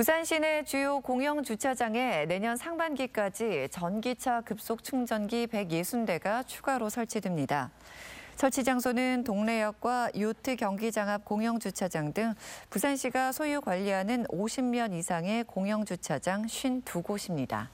부산시내 주요 공영 주차장에 내년 상반기까지 전기차 급속 충전기 160대가 추가로 설치됩니다. 설치 장소는 동래역과 요트 경기장 앞 공영 주차장 등 부산시가 소유 관리하는 50면 이상의 공영 주차장 52곳입니다.